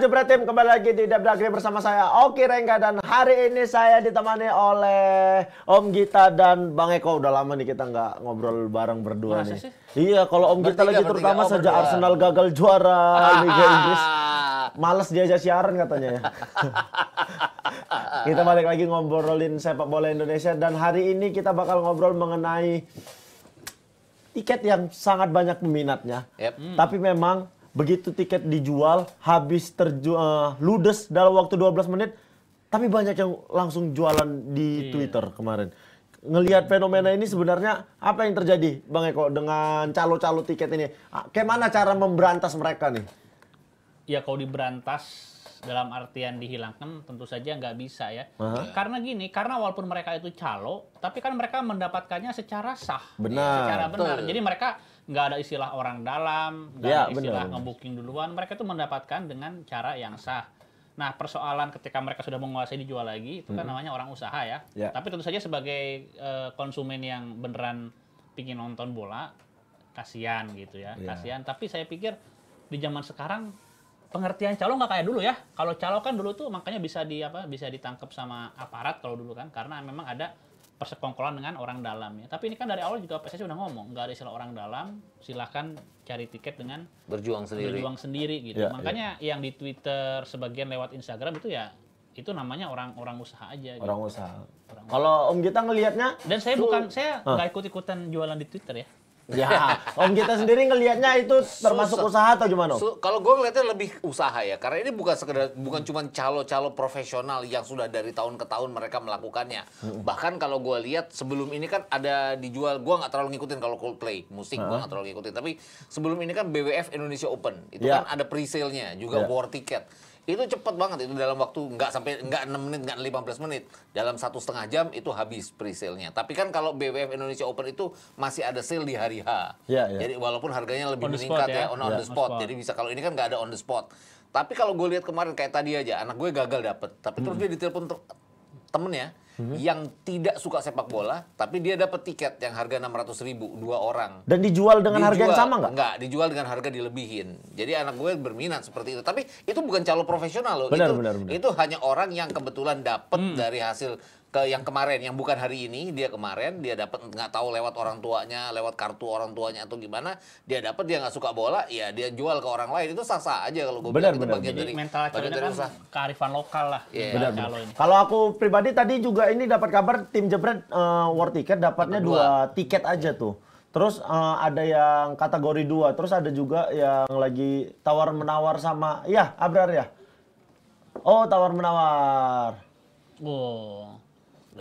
Jebret Tim kembali lagi di Dab Dagri bersama saya Oki Rengga dan hari ini saya ditemani oleh Om Gita dan Bang Eko udah lama nih kita nggak ngobrol bareng berdua Masa nih. Sih? Iya kalau Om Gita lagi terutama oh, sejak berdua. Arsenal gagal juara Liga Inggris males diajak siaran katanya ya. kita balik lagi ngobrolin sepak bola Indonesia dan hari ini kita bakal ngobrol mengenai tiket yang sangat banyak peminatnya. Yep. Tapi memang begitu tiket dijual habis terjual eh, ludes dalam waktu 12 menit tapi banyak yang langsung jualan di yeah. Twitter kemarin ngelihat fenomena ini sebenarnya apa yang terjadi Bang Eko dengan calo-calo tiket ini ah, kayak mana cara memberantas mereka nih ya kalau diberantas dalam artian dihilangkan tentu saja nggak bisa ya. Aha. Karena gini, karena walaupun mereka itu calo, tapi kan mereka mendapatkannya secara sah, benar, secara benar. Jadi mereka nggak ada istilah orang dalam, nggak ya, ada istilah bener. ngebooking duluan. Mereka itu mendapatkan dengan cara yang sah. Nah, persoalan ketika mereka sudah menguasai dijual lagi itu kan hmm. namanya orang usaha ya. ya. Tapi tentu saja sebagai uh, konsumen yang beneran pingin nonton bola, kasihan gitu ya, ya. kasihan. Tapi saya pikir di zaman sekarang pengertian calo nggak kayak dulu ya. Kalau calo kan dulu tuh makanya bisa di apa bisa ditangkap sama aparat kalau dulu kan karena memang ada persekongkolan dengan orang dalam ya. Tapi ini kan dari awal juga PSSI sudah ngomong nggak ada istilah orang dalam, silahkan cari tiket dengan berjuang sendiri. Berjuang sendiri gitu. Ya, ya. Makanya ya. yang di Twitter sebagian lewat Instagram itu ya itu namanya orang-orang usaha aja. Gitu. Orang gitu. usaha. Kalau Om Gita ngelihatnya dan saya bukan saya nggak ikut ikutan jualan di Twitter ya. Ya, Om kita sendiri ngelihatnya itu termasuk Susah. usaha atau gimana? loh. Kalau gue ngelihatnya lebih usaha ya, karena ini bukan sekedar bukan cuma calo-calo profesional yang sudah dari tahun ke tahun mereka melakukannya. Hmm. Bahkan kalau gue lihat sebelum ini kan ada dijual, gue nggak terlalu ngikutin kalau Coldplay musik, hmm. gue nggak terlalu ngikutin. Tapi sebelum ini kan BWF Indonesia Open itu yeah. kan ada pre-sale-nya juga yeah. war ticket itu cepat banget itu dalam waktu nggak sampai nggak 6 menit nggak 15 menit dalam satu setengah jam itu habis presale nya tapi kan kalau BWF Indonesia Open itu masih ada sale di hari H yeah, yeah. jadi walaupun harganya lebih on meningkat spot, ya, ya, on, on ya. the spot. spot jadi bisa kalau ini kan nggak ada on the spot tapi kalau gue lihat kemarin kayak tadi aja anak gue gagal dapet tapi hmm. terus dia ditelepon temennya hmm. yang tidak suka sepak bola, tapi dia dapat tiket yang harga enam ratus ribu, dua orang. Dan dijual dengan dijual, harga yang sama nggak? Nggak, dijual dengan harga dilebihin. Jadi anak gue berminat seperti itu. Tapi itu bukan calo profesional loh. Benar, itu, benar, benar. itu hanya orang yang kebetulan dapat hmm. dari hasil ke yang kemarin yang bukan hari ini dia kemarin dia dapat nggak tahu lewat orang tuanya lewat kartu orang tuanya atau gimana dia dapat dia nggak suka bola ya dia jual ke orang lain itu sah sah aja kalau gue bilang itu bagian dari mental kan kearifan lokal lah yeah. Iya. benar, benar. kalau aku pribadi tadi juga ini dapat kabar tim jebret uh, eh, war ticket dapatnya dua. dua tiket aja tuh terus uh, ada yang kategori dua terus ada juga yang lagi tawar menawar sama ya Abrar ya oh tawar menawar Oh.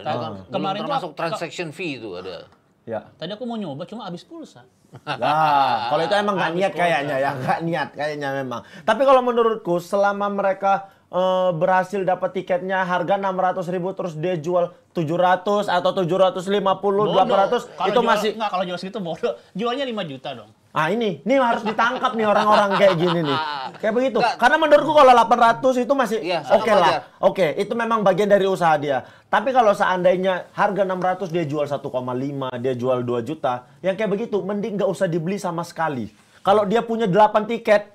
Nah, kemarin termasuk transaction fee itu ada. Ya. Tadi aku mau nyoba cuma habis pulsa. Nah, kalau itu emang nggak niat kayaknya ya, nggak niat kayaknya memang. Tapi kalau menurutku selama mereka uh, berhasil dapat tiketnya harga ratus ribu terus dia jual 700 atau 750, puluh 800 ratus itu jual, masih... Enggak, kalau jual segitu bodoh. Jualnya 5 juta dong. Ah ini, ini harus ditangkap nih orang-orang kayak gini nih. Ah, ah. Kayak begitu. Gak. Karena menurutku kalau 800 itu masih ya, oke okay lah. Oke, okay, itu memang bagian dari usaha dia. Tapi kalau seandainya harga 600 dia jual 1,5, dia jual 2 juta, yang kayak begitu mending nggak usah dibeli sama sekali. Kalau dia punya 8 tiket,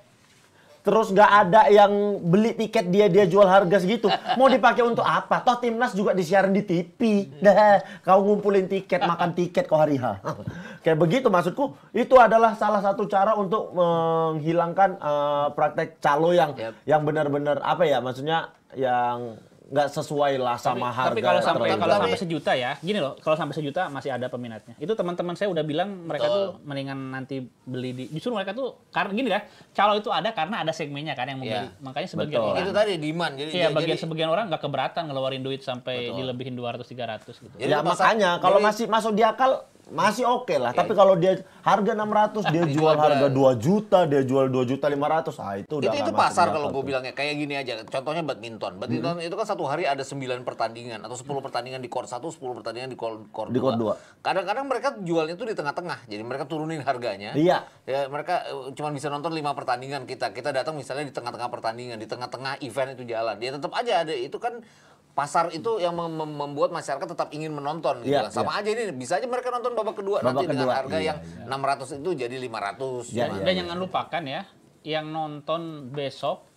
terus nggak ada yang beli tiket dia dia jual harga segitu mau dipakai untuk apa toh timnas juga disiarin di TV dah. kau ngumpulin tiket makan tiket kau hari ha kayak begitu maksudku itu adalah salah satu cara untuk menghilangkan uh, praktek calo yang yep. yang benar-benar apa ya maksudnya yang nggak sesuai lah sama tapi, harga. Tapi kalau sampai kalau sampai sejuta ya, gini loh, kalau sampai sejuta masih ada peminatnya. Itu teman-teman saya udah bilang mereka tuh mendingan nanti beli di justru mereka tuh karena gini dah, ya, calo itu ada karena ada segmennya kan yang membeli. Yeah. Makanya sebagian betul. orang itu tadi demand. Jadi iya, bagian jadi, sebagian orang nggak keberatan ngeluarin duit sampai betul. dilebihin tiga ratus gitu. Jadi ya makanya kalau masih masuk di akal masih oke okay lah. Ya. Tapi kalau dia harga 600 dia jual harga 2 juta, dia jual 2 juta 500. Ah itu udah Itu, itu pasar kalau gue bilangnya kayak gini aja. Contohnya badminton. Badminton hmm. itu kan satu hari ada 9 pertandingan atau 10 pertandingan di court 1, 10 pertandingan di court, court di court 2. Kadang-kadang mereka jualnya itu di tengah-tengah. Jadi mereka turunin harganya. Iya. Ya, mereka eh, cuma bisa nonton 5 pertandingan kita. Kita datang misalnya di tengah-tengah pertandingan, di tengah-tengah event itu jalan. Dia ya, tetap aja ada itu kan pasar itu yang mem membuat masyarakat tetap ingin menonton gitu iya, Sama yeah. aja ini bisa aja mereka nonton babak kedua babak nanti kedua. dengan harga iya, yang iya. 600 itu jadi 500. Yeah, iya, Dan iya. jangan iya. lupakan ya, yang nonton besok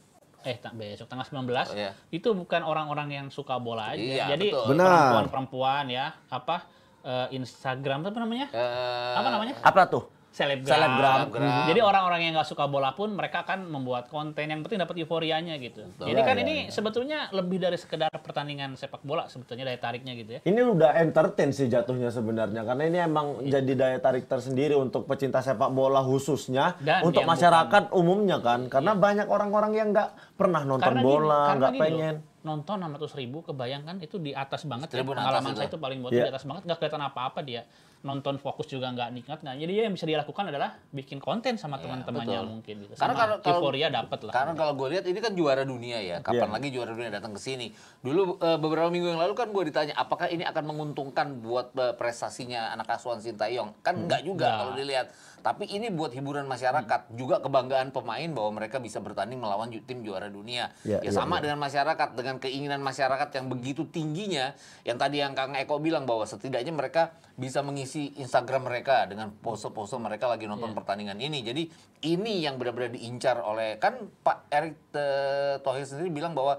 eh besok tanggal 19 oh, iya. itu bukan orang-orang yang suka bola aja. Yeah, jadi perempuan-perempuan ya, apa eh, Instagram apa namanya? Uh, apa namanya? Apa tuh? selebgram. selebgram. Hmm. Jadi orang-orang yang nggak suka bola pun mereka akan membuat konten yang penting dapat euforianya gitu. Betul. Jadi kan ya, ini ya. sebetulnya lebih dari sekedar pertandingan sepak bola sebetulnya daya tariknya gitu ya. Ini udah entertain sih jatuhnya sebenarnya karena ini emang ya. jadi daya tarik tersendiri untuk pecinta sepak bola khususnya Dan untuk masyarakat bukan. umumnya kan iya. karena banyak orang-orang yang nggak pernah nonton karena bola, nggak pengen. Loh nonton 600 ribu kebayangkan itu di atas banget ya. pengalaman saya itu paling buat yeah. Iya. di atas banget nggak kelihatan apa-apa dia nonton fokus juga nggak nikmat nah jadi yang bisa dilakukan adalah bikin konten sama iya, teman-temannya mungkin gitu. karena sama kalau euforia dapat lah karena kalau gue lihat ini kan juara dunia ya iya. kapan yeah. lagi juara dunia datang ke sini dulu eh, beberapa minggu yang lalu kan gue ditanya apakah ini akan menguntungkan buat eh, prestasinya anak asuhan Sintayong kan hmm. nggak juga nah. kalau dilihat tapi ini buat hiburan masyarakat, hmm. juga kebanggaan pemain bahwa mereka bisa bertanding melawan tim juara dunia. Ya, ya, ya sama ya. dengan masyarakat, dengan keinginan masyarakat yang begitu tingginya, yang tadi yang Kang Eko bilang bahwa setidaknya mereka bisa mengisi Instagram mereka dengan pose-pose mereka lagi nonton ya. pertandingan ini. Jadi ini yang benar-benar diincar oleh kan Pak Erick eh, Thohir sendiri bilang bahwa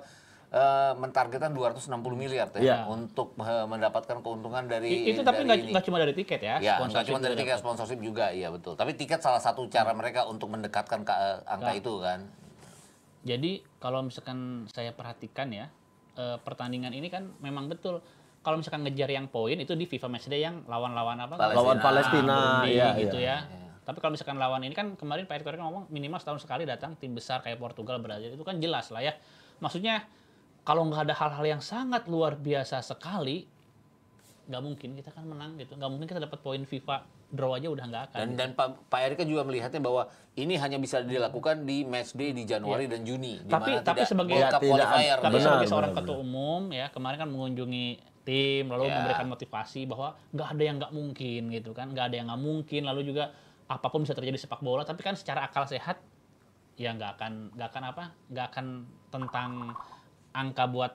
Eh, mentargetkan 260 miliar ya, ya, untuk uh, mendapatkan keuntungan dari I, itu tapi nggak cuma dari tiket ya, ya nggak cuma dari tiket sponsorship juga iya betul tapi tiket salah satu cara hmm. mereka untuk mendekatkan ke, uh, angka nah. itu kan jadi kalau misalkan saya perhatikan ya uh, pertandingan ini kan memang betul kalau misalkan ngejar yang poin itu di FIFA Matchday yang lawan-lawan apa Palestina, lawan Palestina ah, iya, gitu iya ya, gitu ya, ya. Tapi kalau misalkan lawan ini kan kemarin Pak Erick ngomong minimal setahun sekali datang tim besar kayak Portugal, Brazil itu kan jelas lah ya. Maksudnya kalau nggak ada hal-hal yang sangat luar biasa sekali nggak mungkin kita kan menang gitu nggak mungkin kita dapat poin FIFA draw aja udah nggak akan dan, gitu. dan Pak, Pak Erika juga melihatnya bahwa ini hanya bisa dilakukan di match day di Januari yeah. dan Juni tapi tapi sebagai ya, tidak, qualifier tapi benar, sebagai seorang benar, ketua umum ya kemarin kan mengunjungi tim lalu yeah. memberikan motivasi bahwa nggak ada yang nggak mungkin gitu kan nggak ada yang nggak mungkin lalu juga apapun bisa terjadi sepak bola tapi kan secara akal sehat ya nggak akan nggak akan apa nggak akan tentang angka buat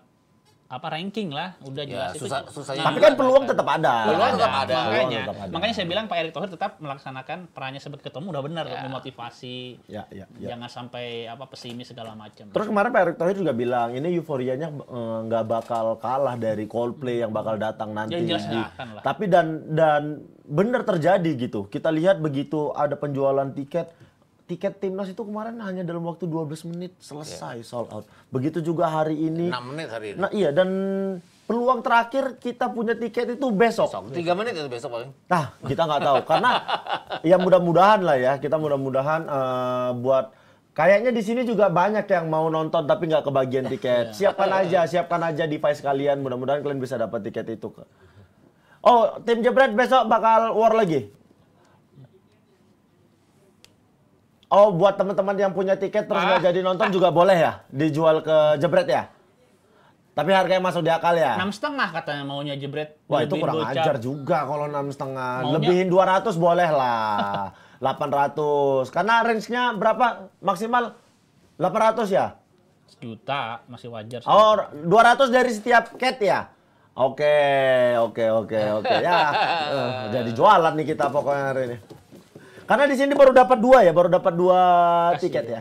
apa ranking lah udah ya, jelas ya, itu susah, nah, tapi kan, kan. peluang tetap ada peluang tetap ada makanya makanya saya bilang Pak Erick Thohir tetap melaksanakan perannya sebut ketemu udah benar ya. memotivasi ya, ya, ya. jangan sampai apa pesimis segala macam terus kemarin Pak Erick Thohir juga bilang ini euforianya eh, nggak eh, bakal kalah dari Coldplay yang bakal datang ya, nanti ya, jelas ya. lah. tapi dan dan benar terjadi gitu kita lihat begitu ada penjualan tiket tiket timnas itu kemarin hanya dalam waktu 12 menit selesai yeah. sold out. Begitu juga hari ini. 6 menit hari ini. Nah, iya dan peluang terakhir kita punya tiket itu besok. Besok. 3 menit itu besok paling. Nah, kita nggak tahu karena ya mudah-mudahan lah ya, kita mudah-mudahan uh, buat Kayaknya di sini juga banyak yang mau nonton tapi nggak kebagian tiket. Iya. Siapkan aja, siapkan aja di device kalian. Mudah-mudahan kalian bisa dapat tiket itu. Oh, tim Jebret besok bakal war lagi. Oh, buat teman-teman yang punya tiket terus nggak ah. jadi nonton juga boleh ya? Dijual ke jebret ya? Tapi harganya masuk di akal ya? Enam setengah katanya maunya jebret. Wah itu kurang ajar juga kalau enam setengah. Lebihin Lebihin 200 boleh lah. 800. Karena range-nya berapa? Maksimal 800 ya? juta masih wajar. Sih. Oh 200 dari setiap cat ya? Oke, oke, oke, oke. Ya, eh, jadi jualan nih kita pokoknya hari ini. Karena di sini baru dapat dua ya, baru dapat dua Kasih tiket ya. ya.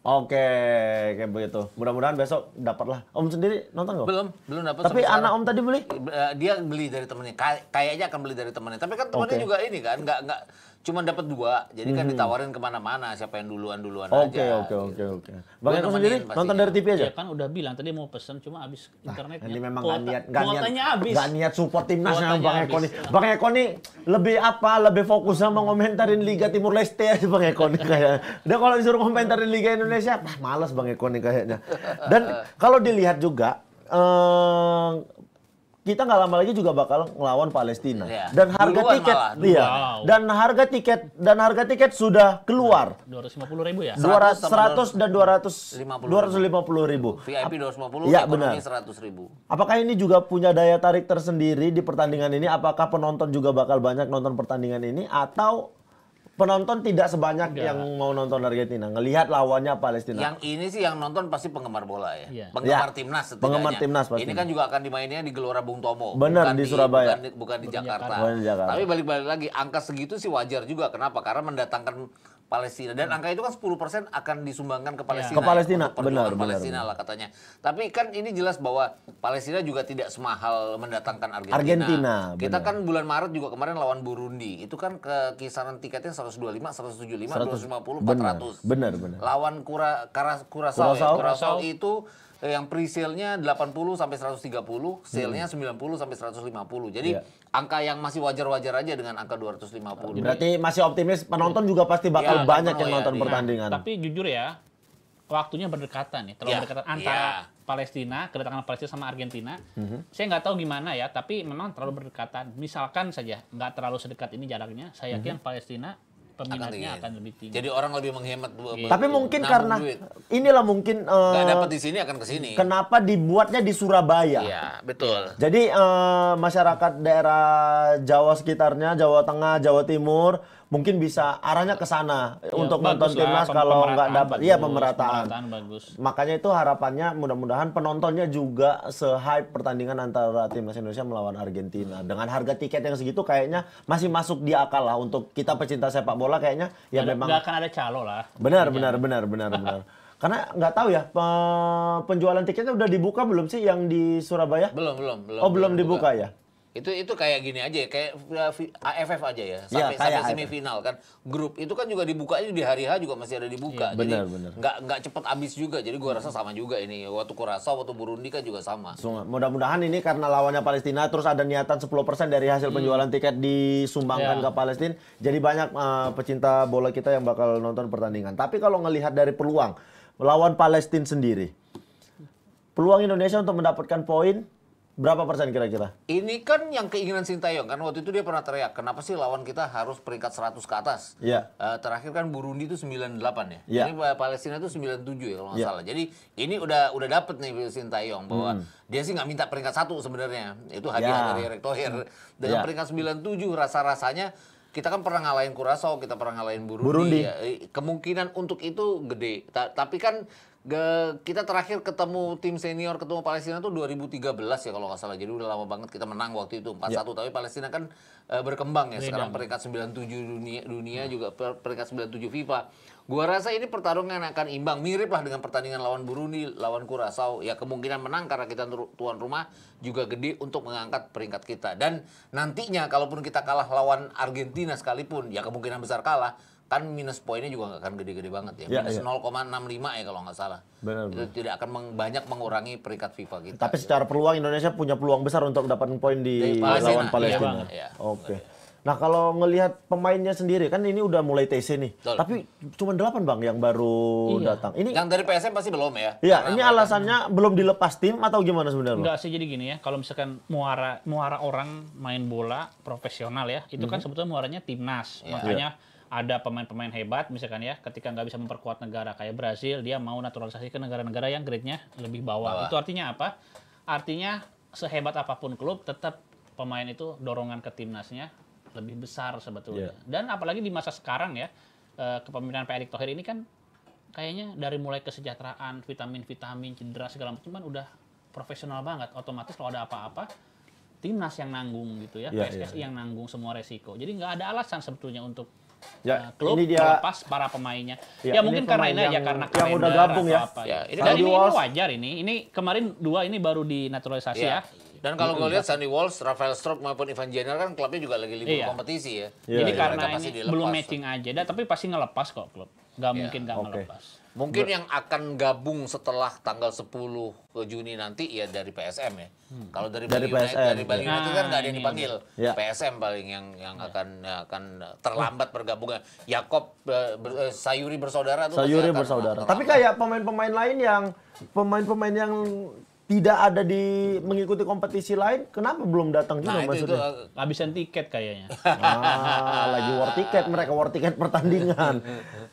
Oke, kayak begitu. Mudah-mudahan besok dapatlah. Om sendiri nonton gak? Belum, belum dapat. Tapi anak sekarang. Om tadi beli? Eh, dia beli dari temennya. Kayaknya akan beli dari temennya. Tapi kan temennya okay. juga ini kan, nggak nggak cuma dapat dua jadi kan mhm. ditawarin kemana-mana siapa yang duluan duluan okay, aja oke oke gitu. oke bang Eko sendiri nonton dari TV aja ya kan udah bilang tadi mau pesen cuma habis internetnya ini memang gak niat gak niat nggak niat support timnas yang bang Eko nih bang Eko nih lebih apa lebih fokus sama ngomentarin Liga Timur Leste aja bang Eko nih kayak dan kalau disuruh komentarin Liga Indonesia ah, malas bang Eko nih kayaknya dan kalau dilihat juga eh, kita nggak lama lagi juga bakal ngelawan Palestina yeah. dan harga Duluan tiket malah. iya dan harga tiket dan harga tiket sudah keluar dua ratus lima puluh ribu ya seratus dan dua ratus dua ratus lima puluh ribu VIP dua ratus lima puluh ya benar seratus ribu apakah ini juga punya daya tarik tersendiri di pertandingan ini apakah penonton juga bakal banyak nonton pertandingan ini atau penonton tidak sebanyak Enggak. yang mau nonton Argentina. Ngelihat lawannya Palestina. Yang ini sih yang nonton pasti penggemar bola ya. Yeah. Penggemar yeah. timnas setidaknya. Penggemar timnas pasti. Ini kan juga akan dimainnya di Gelora Bung Tomo. Benar di, di Surabaya. Bukan di, bukan di Jakarta. Bukan di Jakarta. Tapi balik-balik lagi angka segitu sih wajar juga. Kenapa? Karena mendatangkan Palestina dan angka itu kan 10% akan disumbangkan ke iya. Palestina. Ke ya, Palestina, ya, benar, benar. Palestina benar. lah katanya. Tapi kan ini jelas bahwa Palestina juga tidak semahal mendatangkan Argentina. Argentina. Kita benar. kan bulan Maret juga kemarin lawan Burundi. Itu kan ke kisaran tiketnya 125, 175, 100, 250, 400. Benar, benar. benar. Lawan Kura Kura Kurasau, Kurasau. Ya. Kurasau itu eh, yang pre-sale-nya 80 sampai 130, sale-nya 90 hmm. sampai 150. Jadi yeah. angka yang masih wajar-wajar aja dengan angka 250. Iya. Berarti masih optimis penonton iya. juga pasti bakal yeah, banyak yang nonton ya, pertandingan. tapi jujur ya, waktunya berdekatan nih, ya, terlalu yeah. berdekatan antara yeah. Palestina, kedatangan Palestina sama Argentina. Mm-hmm. Saya nggak tahu gimana ya, tapi memang terlalu berdekatan. Misalkan saja nggak terlalu sedekat ini jaraknya, saya yakin mm-hmm. Palestina peminatnya akan, akan lebih tinggi. Jadi orang lebih menghemat yeah. Tapi mungkin karena duit. inilah mungkin uh, eh, Gak dapat di sini akan ke sini. Kenapa dibuatnya di Surabaya? Iya, betul. Jadi uh, masyarakat daerah Jawa sekitarnya, Jawa Tengah, Jawa Timur mungkin bisa arahnya ke sana ya, untuk nonton timnas kalau nggak dapat iya pemerataan. pemerataan bagus. Makanya itu harapannya mudah-mudahan penontonnya juga se-hype pertandingan antara timnas Indonesia melawan Argentina. Dengan harga tiket yang segitu kayaknya masih masuk di akal lah untuk kita pecinta sepak bola kayaknya ya gak, memang nggak akan ada calo lah. Benar, iya. benar, benar, benar, benar. Karena nggak tahu ya penjualan tiketnya udah dibuka belum sih yang di Surabaya? Belum, belum, belum. Oh, belum, belum dibuka buka. ya itu itu kayak gini aja ya, kayak eh, AFF aja ya iya, sampai, ya, sampai semifinal kan grup itu kan juga dibuka aja di hari H juga masih ada dibuka ya, bener, jadi nggak nggak cepet habis juga jadi gua rasa sama juga ini waktu Kurasa waktu Burundi kan juga sama mudah-mudahan ini karena lawannya Palestina terus ada niatan 10% dari hasil hmm. penjualan tiket disumbangkan ya. ke Palestina jadi banyak uh, pecinta bola kita yang bakal nonton pertandingan tapi kalau ngelihat dari peluang melawan Palestina sendiri peluang Indonesia untuk mendapatkan poin Berapa persen kira-kira? Ini kan yang keinginan Sintayong kan waktu itu dia pernah teriak, kenapa sih lawan kita harus peringkat 100 ke atas? Iya. Yeah. terakhir kan Burundi itu 98 ya. Yeah. Iya. Ini Palestina itu 97 ya kalau nggak yeah. salah. Jadi ini udah udah dapet nih Sintayong bahwa hmm. dia sih nggak minta peringkat satu sebenarnya. Itu iya. hadiah yeah. dari Erick Thohir. Hmm. Dengan yeah. peringkat 97 rasa-rasanya kita kan pernah ngalahin Kurasau, kita pernah ngalahin Burundi. Burundi. Ya, eh, kemungkinan untuk itu gede. Ta tapi kan kita terakhir ketemu tim senior ketemu Palestina tuh 2013 ya kalau nggak salah. Jadi udah lama banget kita menang waktu itu 4-1 ya. tapi Palestina kan e, berkembang ya sekarang peringkat 97 dunia dunia hmm. juga per, peringkat 97 FIFA. Gua rasa ini pertarungan akan imbang mirip lah dengan pertandingan lawan Burundi, lawan Kurasau. Ya kemungkinan menang karena kita tuan rumah juga gede untuk mengangkat peringkat kita. Dan nantinya kalaupun kita kalah lawan Argentina sekalipun, ya kemungkinan besar kalah, kan minus poinnya juga nggak akan gede-gede banget ya. ya minus ya. 0,65 ya kalau nggak salah. Benar, Itu benar. tidak akan banyak mengurangi peringkat FIFA kita. Tapi ya. secara peluang Indonesia punya peluang besar untuk dapat poin di, Palestina. lawan Palestina. Iya, ya, Oke. Iya, okay. Nah kalau ngelihat pemainnya sendiri kan ini udah mulai TC nih. Tapi cuma delapan bang yang baru iya. datang. Ini yang dari PSM pasti belum ya? Iya. Ini alasannya kan. belum dilepas tim atau gimana sebenarnya? Enggak sih jadi gini ya. Kalau misalkan muara muara orang main bola profesional ya, itu mm -hmm. kan mhm. sebetulnya muaranya timnas. Yeah. Makanya yeah ada pemain-pemain hebat misalkan ya ketika nggak bisa memperkuat negara kayak Brazil dia mau naturalisasi ke negara-negara yang grade-nya lebih bawah. bawah. Itu artinya apa? Artinya sehebat apapun klub tetap pemain itu dorongan ke timnasnya lebih besar sebetulnya. Yeah. Dan apalagi di masa sekarang ya eh, kepemimpinan Pak Erick Thohir ini kan kayaknya dari mulai kesejahteraan, vitamin-vitamin, cedera segala macam kan udah profesional banget. Otomatis kalau ada apa-apa timnas yang nanggung gitu ya, ya PSSI ya. yang nanggung semua resiko. Jadi nggak ada alasan sebetulnya untuk ya, nah, klub ini dia, melepas para pemainnya. Ya, ya mungkin karena ini ya karena yang udah gabung ya. Apa, ya. Ini, dan ini, ini wajar ini. Ini kemarin dua ini baru dinaturalisasi ya. ya. Dan kalau gue lihat Sandy Walsh, Rafael Stroke maupun Ivan Jenner kan klubnya juga lagi libur iya. kompetisi ya. Iya, Jadi, iya. karena ini belum matching aja, dah, tapi pasti ngelepas kok klub. Gak iya. mungkin gak okay. ngelepas. Mungkin Ber yang akan gabung setelah tanggal 10 ke Juni nanti ya dari PSM ya. Hmm. Kalau dari Bali United, dari Bali United nah, kan ah, nggak ada yang dipanggil. Ya. PSM paling yang yang ya. akan akan terlambat oh. bergabungnya. Yakob eh, ber, eh, Sayuri bersaudara tuh Sayuri bersaudara. Terlambat. Tapi kayak pemain-pemain lain yang pemain-pemain yang tidak ada di mengikuti kompetisi lain, kenapa belum datang juga nah, itu, maksudnya? Itu, habisan eh, tiket kayaknya. Ah, lagi war tiket mereka war tiket pertandingan.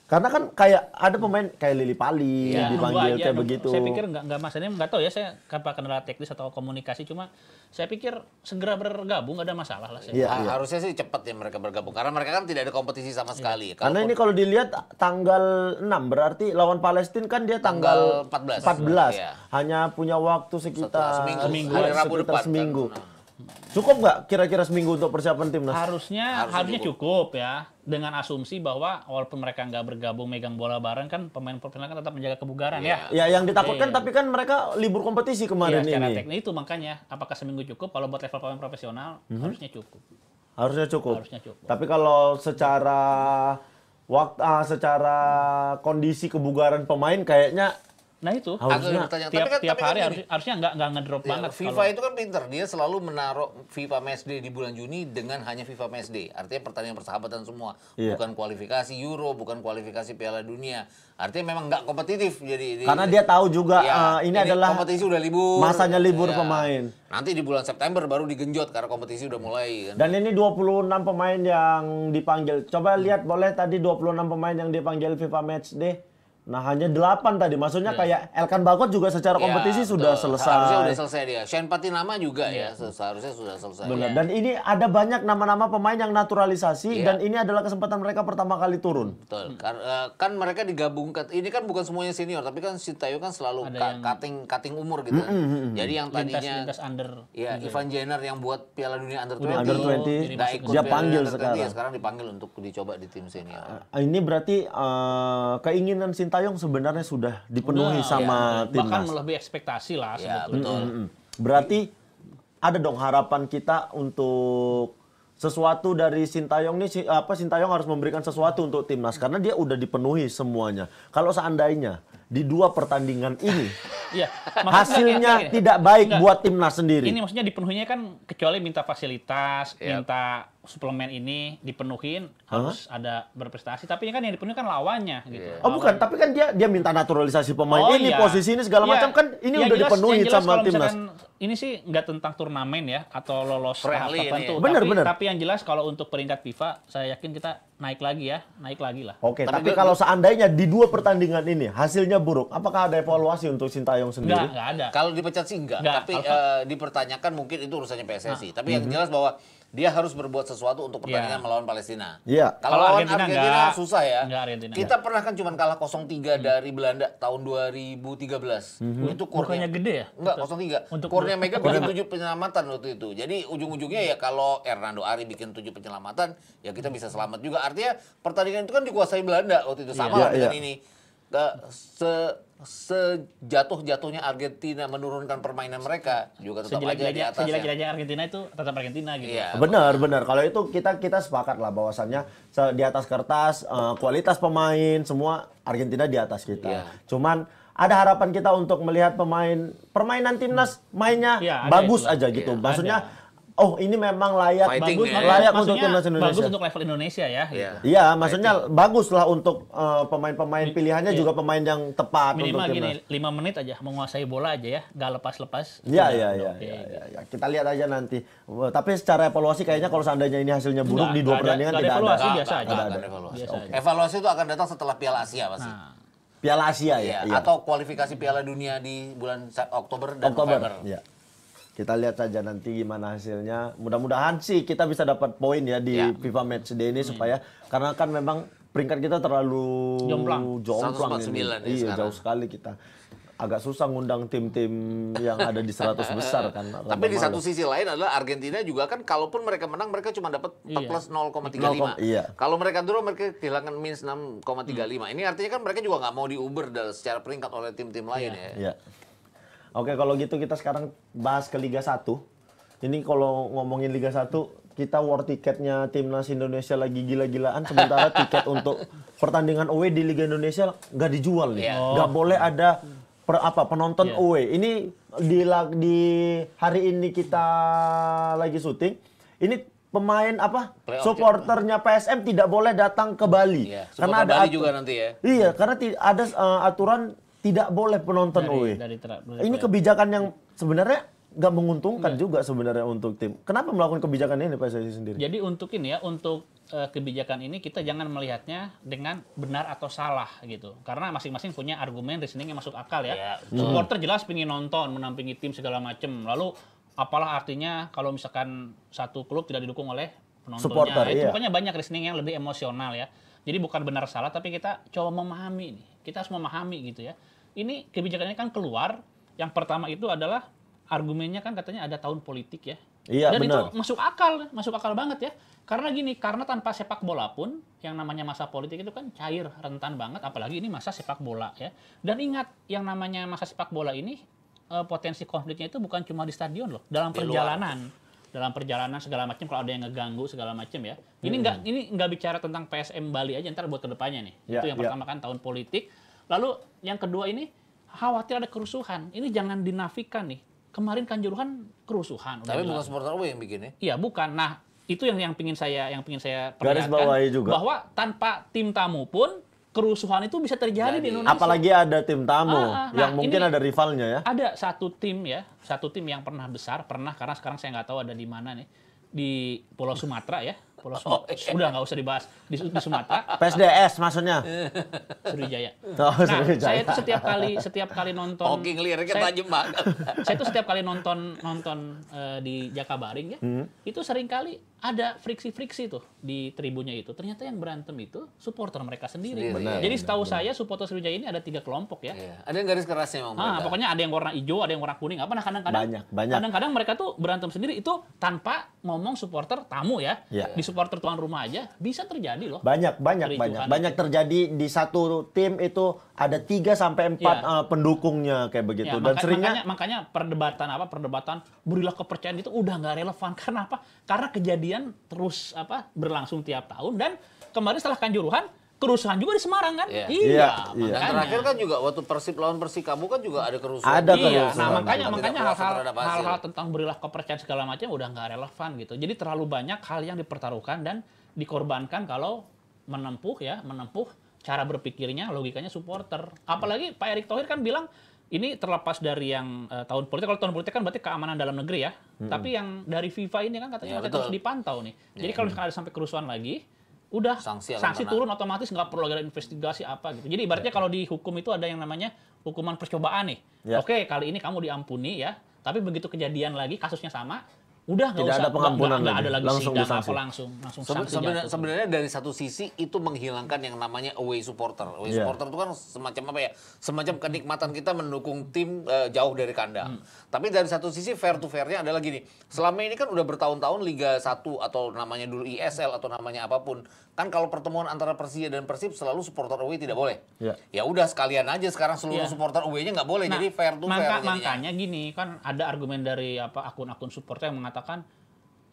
Karena kan kayak ada pemain kayak Lili Pali ya, dipanggil enggak, kayak ya, begitu. Saya pikir nggak nggak masalahnya nggak tahu ya saya apa kendala teknis atau komunikasi cuma saya pikir segera bergabung ada masalah lah. Saya. Ya, ya. Harusnya sih cepat ya mereka bergabung karena mereka kan tidak ada kompetisi sama iya. sekali. Ya. Karena ini kalau dilihat tanggal 6 berarti lawan Palestina kan dia tanggal, tanggal 14. 14. Ya. Hanya punya waktu sekitar Satu, seminggu, seminggu hari Rabu depan. Kan. Seminggu. Kan. Cukup nggak kira-kira seminggu untuk persiapan timnas? Harusnya harusnya, harusnya cukup. cukup ya dengan asumsi bahwa walaupun mereka nggak bergabung megang bola bareng kan pemain profesional kan tetap menjaga kebugaran ya. Iya. Ya yang ditakutkan Oke. tapi kan mereka libur kompetisi kemarin ya, secara ini. teknik itu makanya apakah seminggu cukup kalau buat level pemain profesional -hmm. harusnya cukup. Harusnya cukup. Harusnya cukup. Tapi kalau secara waktu ah, secara kondisi kebugaran pemain kayaknya Nah itu harusnya tiap, tapi kan, tiap kan hari kan harusnya, harusnya nggak nggak ngedrop ya, banget. FIFA kalau... itu kan pinter dia selalu menaruh FIFA Match di bulan Juni dengan hanya FIFA Match Artinya pertandingan persahabatan semua, yeah. bukan kualifikasi Euro, bukan kualifikasi Piala Dunia. Artinya memang nggak kompetitif jadi. Karena di, dia tahu juga ya, uh, ini, ini adalah kompetisi udah libur. Masanya libur ya. pemain. Nanti di bulan September baru digenjot karena kompetisi udah mulai. Kan. Dan ini 26 pemain yang dipanggil. Coba hmm. lihat boleh tadi 26 pemain yang dipanggil FIFA Match Nah hanya delapan tadi, maksudnya yeah. Hmm. kayak Elkan Bagot juga secara ya, kompetisi yeah, sudah selesai. Harusnya sudah selesai dia. Shane Patinama juga yeah. ya, iya. seharusnya sudah selesai. Benar. Ya. Dan ini ada banyak nama-nama pemain yang naturalisasi iya. dan ini adalah kesempatan mereka pertama kali turun. Betul. Hmm. Kan, kan mereka digabungkan. Ini kan bukan semuanya senior, tapi kan Tayo kan selalu ka yang... cutting cutting umur gitu. Mm -hmm. Jadi yang tadinya lintas, lintas under. Ya, under. Gitu. Ivan Jenner yang buat Piala Dunia Under 20. Under 20. Nah, ikut dia panggil iya, sekarang. ya, sekarang dipanggil untuk dicoba di tim senior. ini berarti uh, keinginan Sinta Sintayong sebenarnya sudah dipenuhi nah, sama ya, timnas. Bahkan melebihi ekspektasi lah Ya, sebetulnya. Berarti ada dong harapan kita untuk sesuatu dari Sintayong nih apa Sintayong harus memberikan sesuatu untuk timnas karena dia udah dipenuhi semuanya. Kalau seandainya di dua pertandingan ini ya, hasilnya tidak baik enggak, buat timnas sendiri. Ini maksudnya dipenuhinya kan kecuali minta fasilitas, ya. minta suplemen ini dipenuhin huh? harus ada berprestasi tapi kan yang dipenuhi kan lawannya iya. gitu. Yeah. Oh bukan, tapi kan dia dia minta naturalisasi pemain oh, ini iya. posisi ini segala yeah. macam kan ini yang udah jelas, dipenuhi jelas sama timnas. Ini sih nggak tentang turnamen ya atau lolos tahap ya. tertentu. Ya. Bener, tapi, bener. tapi yang jelas kalau untuk peringkat FIFA saya yakin kita naik lagi ya, naik lagi lah. Oke, okay, tapi, tapi kalau seandainya di dua pertandingan ini hasilnya buruk, apakah ada evaluasi untuk Sintayong sendiri? Enggak, enggak ada. Kalau dipecat sih enggak, enggak. tapi uh, dipertanyakan mungkin itu urusannya PSSI. Nah. Tapi mm -hmm. yang mhm. jelas bahwa dia harus berbuat sesuatu untuk pertandingan yeah. melawan Palestina. Iya. Yeah. Kalau lawan Argentina, Argentina enggak, susah ya. Enggak Argentina. Kita enggak. pernah kan cuma kalah 0-3 hmm. dari Belanda tahun 2013. Mm -hmm. Itu kurnya gede ya? Enggak, 0-3. Untuk kurnya mereka bikin 7 penyelamatan waktu itu. Jadi ujung-ujungnya ya kalau Hernando Ari bikin 7 penyelamatan, ya kita bisa selamat juga. Artinya pertandingan itu kan dikuasai Belanda waktu itu sama yeah. Iya, dengan yeah. ini ke eh, se sejatuh-jatuhnya Argentina menurunkan permainan mereka juga tetap sejilai aja di atas. Ya. Sejelek-jeleknya Argentina itu tetap Argentina gitu. Iya. Benar, benar. Kalau itu kita kita sepakat lah bahwasannya di atas kertas uh, kualitas pemain semua Argentina di atas kita. Iya. Cuman ada harapan kita untuk melihat pemain permainan timnas mainnya ya, bagus itu. aja gitu. Ya, Maksudnya oh ini memang layak Fighting, bagus ya. layak maksudnya, untuk timnas Indonesia. Bagus untuk level Indonesia ya. Gitu. Iya, gitu. maksudnya bagus lah untuk pemain eh, pemain-pemain pilihannya yeah. juga pemain yang tepat Minimal untuk gini, lima menit aja menguasai bola aja ya, nggak lepas-lepas. Iya, iya, iya. Ya, Kita lihat aja nanti. Eh, tapi secara evaluasi kayaknya kalau seandainya ini hasilnya buruk nggak, di dua ada, pertandingan tidak ada. Evaluasi biasa aja. Ada, Evaluasi. evaluasi itu akan datang setelah Piala Asia pasti. Nah. Piala Asia ya, ya, iya. atau kualifikasi Piala Dunia di bulan Oktober dan Oktober. November. Ya kita lihat saja nanti gimana hasilnya. Mudah-mudahan sih kita bisa dapat poin ya di ya. FIFA Match Day ini hmm. supaya karena kan memang peringkat kita terlalu jomplang, jomplang ini. Ya iya, jauh sekali kita. Agak susah ngundang tim-tim yang ada di 100 besar kan. Tapi di satu sisi lain adalah Argentina juga kan kalaupun mereka menang mereka cuma dapat iya. plus 0,35. Iya. Kalau mereka draw mereka kehilangan minus 6,35. Hmm. Ini artinya kan mereka juga nggak mau diuber secara peringkat oleh tim-tim lain iya. ya. Iya. Oke, kalau gitu kita sekarang bahas ke Liga 1. Ini kalau ngomongin Liga 1, kita war tiketnya timnas Indonesia lagi gila-gilaan sementara tiket untuk pertandingan away di Liga Indonesia nggak dijual nih. Yeah. Oh. boleh ada per, apa penonton yeah. away. Ini di di hari ini kita lagi syuting. Ini pemain apa Playoff supporternya PSM tidak boleh datang ke Bali yeah. Iya, karena ada Bali juga nanti ya. Iya, karena ada uh, aturan tidak boleh penonton dari, Dari ter- ini kebijakan yang sebenarnya nggak menguntungkan Enggak. Iya. juga sebenarnya untuk tim. Kenapa melakukan kebijakan ini Pak PSSI sendiri? Jadi untuk ini ya, untuk uh, kebijakan ini kita jangan melihatnya dengan benar atau salah gitu. Karena masing-masing punya argumen reasoning yang masuk akal ya. ya. Supporter jelas pingin nonton, menampingi tim segala macam. Lalu apalah artinya kalau misalkan satu klub tidak didukung oleh penontonnya. Supporter, itu iya. pokoknya banyak reasoning yang lebih emosional ya. Jadi bukan benar salah tapi kita coba memahami ini. Kita harus memahami gitu ya ini kebijakannya kan keluar. Yang pertama itu adalah argumennya kan katanya ada tahun politik ya. Iya, Dan benar. itu masuk akal, masuk akal banget ya. Karena gini, karena tanpa sepak bola pun yang namanya masa politik itu kan cair, rentan banget apalagi ini masa sepak bola ya. Dan ingat yang namanya masa sepak bola ini eh, potensi konfliknya itu bukan cuma di stadion loh, dalam perjalanan. dalam perjalanan segala macam kalau ada yang ngeganggu segala macam ya. Ini enggak hmm. ini enggak bicara tentang PSM Bali aja ntar buat kedepannya nih. Ya, itu yang ya. pertama ya. kan tahun politik. Lalu yang kedua ini khawatir ada kerusuhan. Ini jangan dinafikan nih. Kemarin Kanjuruhan kerusuhan. Tapi bukan supporter U yang bikin ya? Iya bukan. Nah itu yang yang pingin saya yang pingin saya garis bawahi ya juga bahwa tanpa tim tamu pun kerusuhan itu bisa terjadi Jadi, di Indonesia. Apalagi ada tim tamu ah, ah, ah. yang nah, mungkin ada rivalnya ya. Ada satu tim ya, satu tim yang pernah besar, pernah karena sekarang saya nggak tahu ada di mana nih di Pulau Sumatera ya Pulau Oh, okay. Udah nggak usah dibahas di, di Sumatera. PSDS maksudnya. Sriwijaya. Oh, nah, saya itu setiap kali setiap kali nonton Oking kita tajam banget. Saya itu setiap kali nonton nonton uh, di Jakabaring ya. Hmm. Itu sering kali ada friksi-friksi tuh di tribunnya itu. Ternyata yang berantem itu supporter mereka sendiri. sendiri. Benar, Jadi setahu benar. saya supporter Sriwijaya ini ada tiga kelompok ya. Iya. Ada yang garis kerasnya memang. Ah, pokoknya ada yang warna hijau, ada yang warna kuning. Apa nah kadang-kadang banyak, banyak. kadang-kadang mereka tuh berantem sendiri itu tanpa ngomong supporter tamu ya. ya. Di supporter tuan rumah aja bisa terjadi loh. Banyak, banyak, banyak. Banyak terjadi di satu tim itu ada tiga sampai empat ya. uh, pendukungnya kayak iya, begitu. Ya, Dan makanya, seringnya makanya, makanya perdebatan apa perdebatan berilah kepercayaan itu udah nggak relevan karena apa? karena kejadian terus apa berlangsung tiap tahun dan kemarin setelah kanjuruhan kerusuhan juga di Semarang kan? Yeah. Iya. Yeah. Iya, iya. Makanya. Dan terakhir kan juga waktu Persib lawan Persikabo kan juga ada kerusuhan. Ada kerusuhan. Iya. Nah, makanya makanya hal-hal tentang berilah kepercayaan segala macam udah nggak relevan gitu. Jadi terlalu banyak hal yang dipertaruhkan dan dikorbankan kalau menempuh ya, menempuh cara berpikirnya, logikanya supporter. Apalagi Pak Erick Thohir kan bilang ini terlepas dari yang uh, tahun politik. Kalau tahun politik kan berarti keamanan dalam negeri ya. hmm Tapi yang dari FIFA ini kan katanya ya, betul. terus dipantau nih. Ya, Jadi kalau ya. misalkan ada sampai kerusuhan lagi, udah sanksi, sanksi turun otomatis nggak perlu ada investigasi apa gitu. Jadi ibaratnya ya. kalau di hukum itu ada yang namanya hukuman percobaan nih. Ya. Oke, kali ini kamu diampuni ya. Tapi begitu kejadian lagi kasusnya sama, udah nggak ada pengampunan gak, lagi. Gak ada lagi langsung sidang apa langsung langsung Sebe- sebenarnya, sebenarnya dari satu sisi itu menghilangkan yang namanya away supporter away yeah. supporter itu kan semacam apa ya semacam kenikmatan kita mendukung tim uh, jauh dari kandang hmm. tapi dari satu sisi fair to fairnya adalah gini selama ini kan udah bertahun-tahun Liga 1 atau namanya dulu ISL atau namanya apapun kan kalau pertemuan antara Persija dan Persib selalu supporter away tidak boleh yeah. ya udah sekalian aja sekarang seluruh yeah. supporter away-nya nggak boleh nah, jadi fair to maka, fair makanya gini kan ada argumen dari apa akun-akun supporter yang mengatakan mengatakan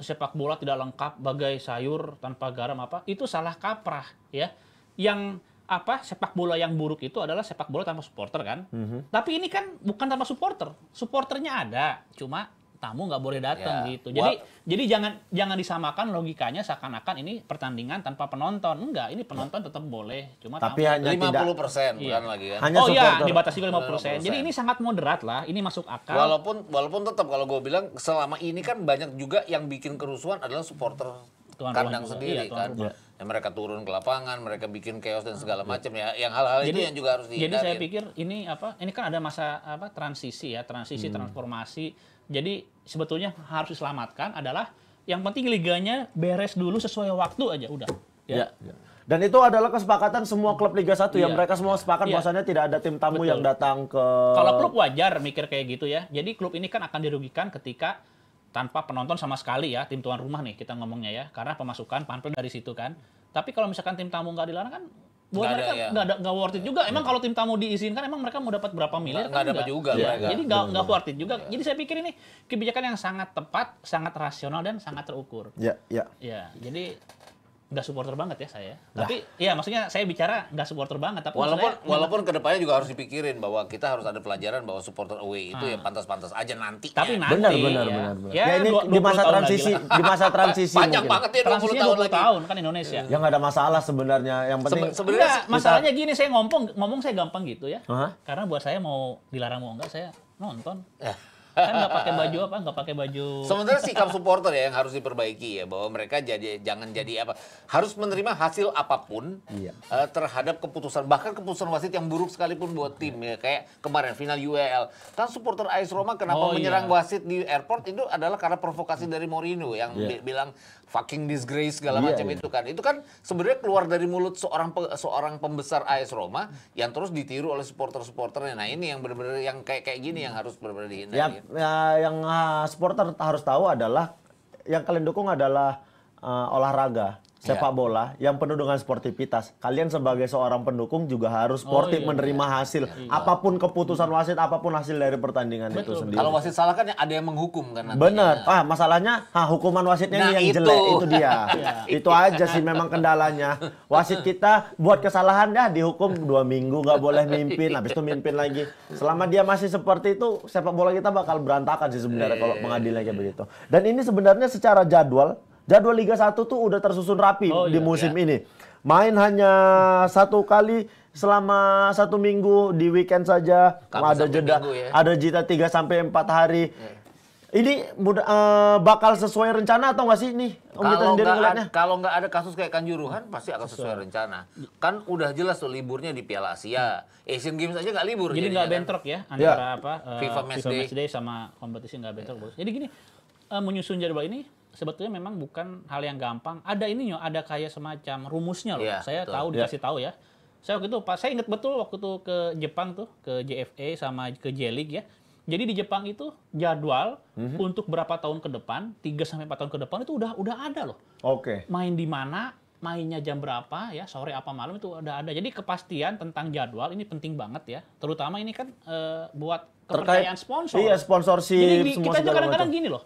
sepak bola tidak lengkap bagai sayur tanpa garam apa itu salah kaprah ya yang apa sepak bola yang buruk itu adalah sepak bola tanpa supporter kan mm -hmm. tapi ini kan bukan tanpa supporter supporternya ada cuma tamu nggak boleh datang yeah. gitu. Jadi What? jadi jangan jangan disamakan logikanya seakan-akan ini pertandingan tanpa penonton. Enggak, ini penonton ya. tetap boleh. Cuma tapi tamu. hanya 50 persen iya. bukan lagi kan. Hanya oh iya, dibatasi ke 50 persen. Jadi ini sangat moderat lah, ini masuk akal. Walaupun walaupun tetap kalau gue bilang selama ini kan banyak juga yang bikin kerusuhan adalah supporter Tuan kandang sendiri iya, kan. Ya, mereka turun ke lapangan, mereka bikin chaos dan segala iya. macam ya. Yang hal-hal itu yang juga harus dihindari. Jadi saya pikir ini apa? Ini kan ada masa apa transisi ya, transisi hmm. transformasi. Jadi sebetulnya harus diselamatkan adalah yang penting liganya beres dulu sesuai waktu aja udah. Ya. ya. Dan itu adalah kesepakatan semua klub Liga 1 ya. yang mereka semua sepakat ya. bahwasannya tidak ada tim tamu Betul. yang datang ke Kalau klub wajar mikir kayak gitu ya. Jadi klub ini kan akan dirugikan ketika tanpa penonton sama sekali ya tim tuan rumah nih kita ngomongnya ya. Karena pemasukan pantun dari situ kan. Tapi kalau misalkan tim tamu nggak dilarang kan buat gak mereka iya. nggak ada nggak worth it juga. Emang hmm. kalau tim tamu diizinkan, emang mereka mau dapat berapa miliar? Nggak kan dapat juga. Ya. Jadi nggak nggak worth it juga. Jadi saya pikir ini kebijakan yang sangat tepat, sangat rasional dan sangat terukur. Ya, ya. Ya, jadi nggak supporter banget ya saya. Nah. Tapi ya maksudnya saya bicara nggak supporter banget. Tapi walaupun saya, walaupun kedepannya juga harus dipikirin bahwa kita harus ada pelajaran bahwa supporter away itu hmm. ya ah. pantas-pantas aja nanti. Tapi nanti. Benar benar ya. benar. benar. Ya, ya ini di masa transisi di masa transisi panjang banget ya 20 tahun 20 lagi. kan Indonesia. Ya nggak ada masalah sebenarnya. Yang penting Se sebenarnya kita... masalahnya gini saya ngomong ngomong saya gampang gitu ya. Uh -huh. Karena buat saya mau dilarang mau enggak saya nonton. Eh kan nggak pakai baju apa nggak pakai baju sementara sikap supporter ya yang harus diperbaiki ya bahwa mereka jadi jangan jadi apa harus menerima hasil apapun iya. uh, terhadap keputusan bahkan keputusan wasit yang buruk sekalipun buat tim ya kayak kemarin final UEL kan supporter AS Roma kenapa oh, iya. menyerang wasit di airport itu adalah karena provokasi dari Mourinho yang yeah. bilang fucking disgrace segala yeah, macam yeah. itu kan itu kan sebenarnya keluar dari mulut seorang pe seorang pembesar AS Roma yang terus ditiru oleh supporter-supporternya nah ini yang benar-benar yang kayak kayak gini yang harus benar-benar dihindari ya, yang uh, supporter harus tahu adalah yang kalian dukung adalah uh, olahraga sepak yeah. bola yang penuh dengan sportivitas. Kalian sebagai seorang pendukung juga harus oh, sportif oh, iya, menerima iya. hasil. Iya. Apapun keputusan wasit, apapun hasil dari pertandingan betul, itu sendiri. Kalau wasit salah kan ya ada yang menghukum kan Bener. Ah, masalahnya ah hukuman wasitnya nah, yang itu. jelek itu dia. Iya. itu aja sih memang kendalanya. Wasit kita buat kesalahan ya dihukum dua minggu nggak boleh mimpin, habis itu mimpin lagi. Selama dia masih seperti itu sepak bola kita bakal berantakan sih sebenarnya iya, kalau pengadilannya begitu. Dan ini sebenarnya secara jadwal Jadwal Liga 1 tuh udah tersusun rapi oh, di iya, musim iya. ini. Main hanya satu kali selama satu minggu di weekend saja. Kamu ada jeda, minggu, ya. ada jeda tiga sampai empat hari. Yeah. Ini muda, uh, bakal sesuai rencana atau nggak sih nih? Om kita Kalau nggak ada kasus kayak kanjuruhan pasti akan sesuai, sesuai rencana. Kan udah jelas tuh liburnya di Piala Asia, Asian Games aja nggak libur. Jadi nggak kan. bentrok ya, ya. antara yeah. apa uh, FIFA, Match, FIFA Match Day sama kompetisi nggak bentrok. Yeah. Jadi gini, uh, menyusun jadwal ini sebetulnya memang bukan hal yang gampang. Ada ini ininya, ada kayak semacam rumusnya loh. Yeah, saya betul. tahu iya. dikasih yeah. tahu ya. Saya waktu itu pak, saya ingat betul waktu itu ke Jepang tuh, ke JFA sama ke J League ya. Jadi di Jepang itu jadwal mm-hmm. untuk berapa tahun ke depan, 3 sampai 4 tahun ke depan itu udah udah ada loh. Oke. Okay. Main di mana, mainnya jam berapa ya, sore apa malam itu udah ada. Jadi kepastian tentang jadwal ini penting banget ya. Terutama ini kan e, buat kepercayaan Terkait, sponsor. Iya, sponsorship Jadi, semua kita juga kadang-kadang gini loh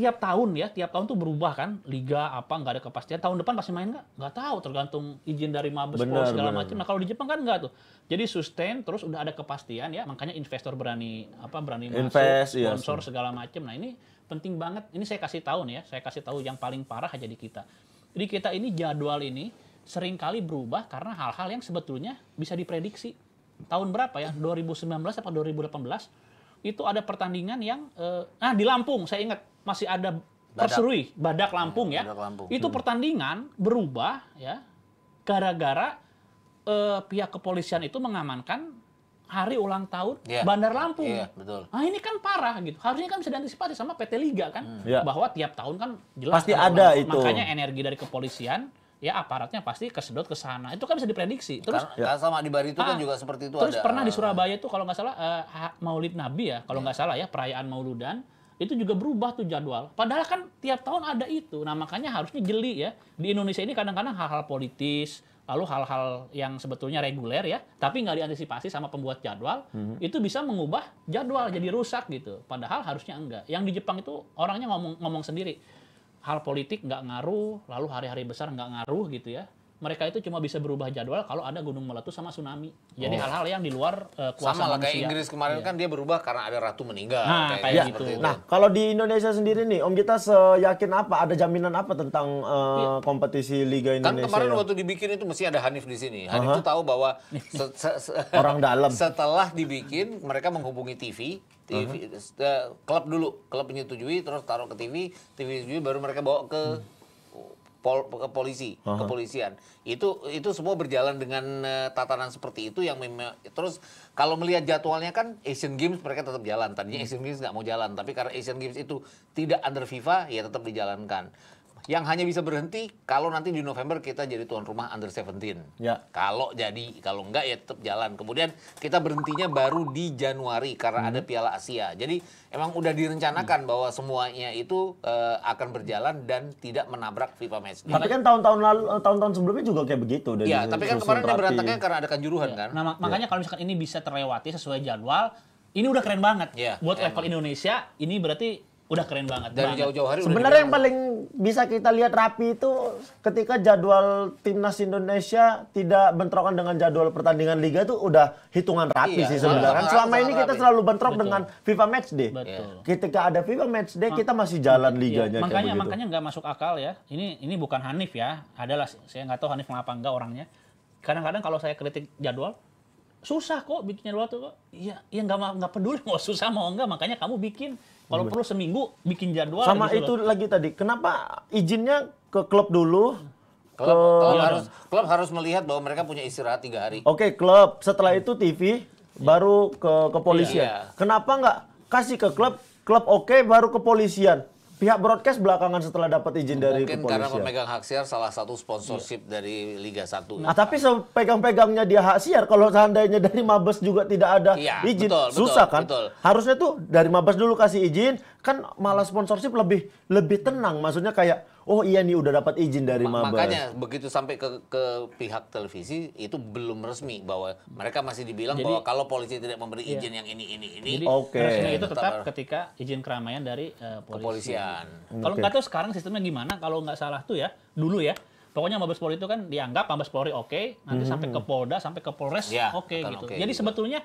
tiap tahun ya, tiap tahun tuh berubah kan, liga apa nggak ada kepastian. Tahun depan pasti main nggak? Nggak tahu, tergantung izin dari mabes bener, segala macam. Nah kalau di Jepang kan nggak tuh. Jadi sustain terus udah ada kepastian ya, makanya investor berani apa berani Invest, masuk, iya, sponsor iya, segala macam. Nah ini penting banget. Ini saya kasih tahu nih ya, saya kasih tahu yang paling parah aja di kita. Jadi kita ini jadwal ini seringkali berubah karena hal-hal yang sebetulnya bisa diprediksi. Tahun berapa ya? 2019 atau 2018? itu ada pertandingan yang eh, nah di Lampung saya ingat masih ada Perserui, Badak Lampung iya, ya. Badak Lampung. Itu hmm. pertandingan berubah ya gara-gara eh, pihak kepolisian itu mengamankan hari ulang tahun yeah. Bandar Lampung. Yeah, betul. Nah ini kan parah gitu. Harusnya kan bisa diantisipasi sama PT Liga kan, hmm. yeah. bahwa tiap tahun kan jelas pasti ada itu. Makanya energi dari kepolisian ya aparatnya pasti kesedot ke sana. Itu kan bisa diprediksi. Terus Karena, ya. sama di Bari itu kan ah, kan juga seperti itu terus ada. pernah pernah di eh, Surabaya itu kalau nggak salah uh, Maulid Nabi ya, kalau iya. nggak iya. salah ya perayaan Mauludan itu juga berubah tuh jadwal. Padahal kan tiap tahun ada itu. Nah, makanya harusnya jeli ya. Di Indonesia ini kadang-kadang hal-hal politis, lalu hal-hal yang sebetulnya reguler ya, tapi nggak diantisipasi sama pembuat jadwal, mm-hmm. itu bisa mengubah jadwal jadi rusak gitu. Padahal harusnya enggak. Yang di Jepang itu orangnya ngomong ngomong sendiri hal politik nggak ngaruh, lalu hari-hari besar nggak ngaruh gitu ya. Mereka itu cuma bisa berubah jadwal kalau ada gunung meletus sama tsunami. Jadi oh. hal-hal oh. yang di luar uh, kuasa sama, manusia. Sama kayak Inggris kemarin iya. kan dia berubah karena ada ratu meninggal. Nah, kayak, kayak gitu. gitu. Nah, kalau di Indonesia sendiri nih, Om kita seyakin apa? Ada jaminan apa tentang uh, kompetisi Liga kan Indonesia? Kan kemarin waktu dibikin itu mesti ada Hanif di sini. Hanif uh -huh. tahu bahwa se se se orang dalam. Setelah dibikin, mereka menghubungi TV TV uh -huh. uh, klub dulu, klub menyetujui terus taruh ke TV, TV menyetujui baru mereka bawa ke hmm. pol, ke polisi, uh -huh. kepolisian. Itu itu semua berjalan dengan uh, tatanan seperti itu yang memang terus kalau melihat jadwalnya kan Asian Games mereka tetap jalan. Tadinya Asian Games nggak mau jalan, tapi karena Asian Games itu tidak under FIFA ya tetap dijalankan yang hanya bisa berhenti kalau nanti di November kita jadi tuan rumah under 17. Ya. Kalau jadi, kalau enggak ya tetap jalan. Kemudian kita berhentinya baru di Januari karena hmm. ada Piala Asia. Jadi emang udah direncanakan hmm. bahwa semuanya itu uh, akan berjalan dan tidak menabrak FIFA match. Tapi kan tahun-tahun lalu eh, tahun-tahun sebelumnya juga kayak begitu Iya, tapi kan kemarin dia berantaknya karena ada kanjuruhan ya. kan. Nah, mak ya. makanya kalau misalkan ini bisa terlewati sesuai jadwal, ini udah keren banget. Ya, Buat level Indonesia, ini berarti udah keren banget. Dari jauh-jauh hari. Sebenarnya yang paling bisa kita lihat rapi itu ketika jadwal timnas Indonesia tidak bentrokan dengan jadwal pertandingan liga itu udah hitungan rapi iya, sih sebenarnya. Kan selama ini kita selalu bentrok Betul. dengan FIFA Match Day. Betul. Iya. Ketika ada FIFA Match Day kita masih jalan iya. liganya makanya makanya nggak masuk akal ya. Ini ini bukan Hanif ya. Adalah saya nggak tahu Hanif ngapa enggak orangnya. Kadang-kadang kalau saya kritik jadwal susah kok bikinnya jadwal tuh kok. Iya, iya nggak nggak peduli mau susah mau enggak makanya kamu bikin kalau iya. perlu seminggu bikin jadwal. Sama gitu itu lagi tadi. Kenapa izinnya ke klub dulu? Klub, ke... klub, iya harus, klub harus melihat bahwa mereka punya istirahat tiga hari. Oke, okay, klub. Setelah itu TV, iya. baru ke kepolisian. Iya. Kenapa nggak kasih ke klub, klub oke, okay, baru kepolisian. Pihak broadcast belakangan setelah dapat izin Mungkin dari kepolisian. Mungkin karena memegang hak siar salah satu sponsorship iya. dari Liga 1. Nah, ya. tapi sepegang pegangnya dia hak siar kalau seandainya dari Mabes juga tidak ada iya, izin, betul, susah betul, kan? Betul. Harusnya tuh dari Mabes dulu kasih izin, kan malah sponsorship lebih lebih tenang. Maksudnya kayak oh iya nih udah dapat izin dari Ma Mabes. Makanya begitu sampai ke, ke pihak televisi itu belum resmi bahwa mereka masih dibilang Jadi, bahwa kalau polisi tidak memberi iya. izin yang ini ini ini. Jadi okay. resmi itu tetap ketika izin keramaian dari uh, polisi. kepolisian. Okay. Kalau nggak tahu sekarang sistemnya gimana? Kalau nggak salah tuh ya dulu ya pokoknya Mabes Polri itu kan dianggap Mabes Polri oke, okay, nanti hmm. sampai ke Polda, sampai ke Polres ya, oke okay, gitu. Okay, Jadi juga. Gitu. sebetulnya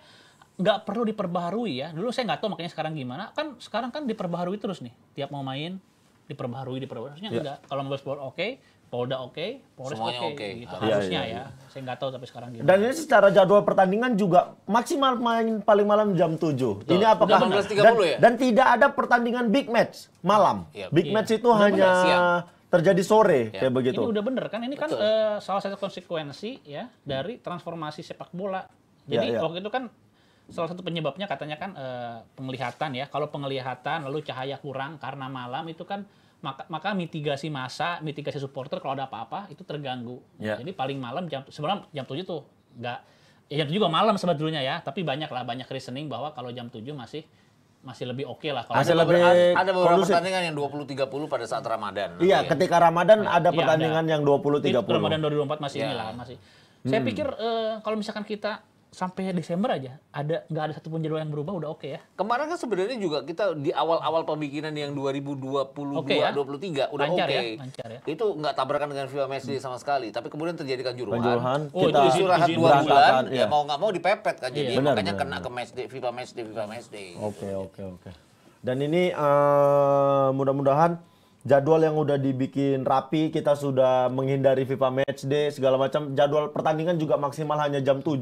nggak perlu diperbaharui ya. Dulu saya nggak tahu makanya sekarang gimana. Kan sekarang kan diperbaharui terus nih. Tiap mau main diperbaharui diperbaharui harusnya yeah. enggak kalau Mabes Polri oke okay, Polda oke Polres oke okay, okay. gitu iya, harusnya iya, iya. ya saya nggak tahu tapi sekarang gimana dan ini secara jadwal pertandingan juga maksimal main paling malam jam 7 Tuh. ini apakah dan, ya? dan tidak ada pertandingan big match malam ya, big ya. match iya. itu udah hanya bener, iya. terjadi sore ya. kayak begitu ini udah bener kan ini kan uh, salah satu konsekuensi ya dari transformasi sepak bola jadi ya, ya. waktu itu kan salah satu penyebabnya katanya kan uh, penglihatan ya. Kalau penglihatan lalu cahaya kurang karena malam itu kan maka, maka mitigasi masa, mitigasi supporter kalau ada apa-apa itu terganggu. Yeah. Jadi paling malam jam sebelum jam 7 tuh enggak ya jam 7 juga malam sebetulnya ya, tapi banyak lah banyak reasoning bahwa kalau jam 7 masih masih lebih oke okay lah kalau ada, lebih ada beberapa kondusif. pertandingan yang 20 30 pada saat Ramadan. Iya, iya. ketika Ramadan ada pertandingan iya, ada. Iya, yang 20 30. dua Ramadan 2024 masih yeah. inilah masih. Hmm. Saya pikir eh, kalau misalkan kita sampai Desember aja ada nggak ada satupun jadwal yang berubah udah oke okay ya. Kemarin kan sebenarnya juga kita di awal-awal pemikiran yang 2022 okay ya? 23 udah oke. Okay. Ya? ya. Itu nggak tabrakan dengan FIFA Messi hmm. sama sekali, tapi kemudian terjadi kanjuruhan. Kanjuruhan oh, kita istirahat dua bulan, ya. ya mau nggak mau dipepet kan jadi iya, iya. benar, makanya benar, kena benar. ke Messi, FIFA Messi, Viva Messi. Oke, oke, oke. Dan ini uh, mudah-mudahan jadwal yang udah dibikin rapi, kita sudah menghindari FIFA Match Day segala macam. Jadwal pertandingan juga maksimal hanya jam 7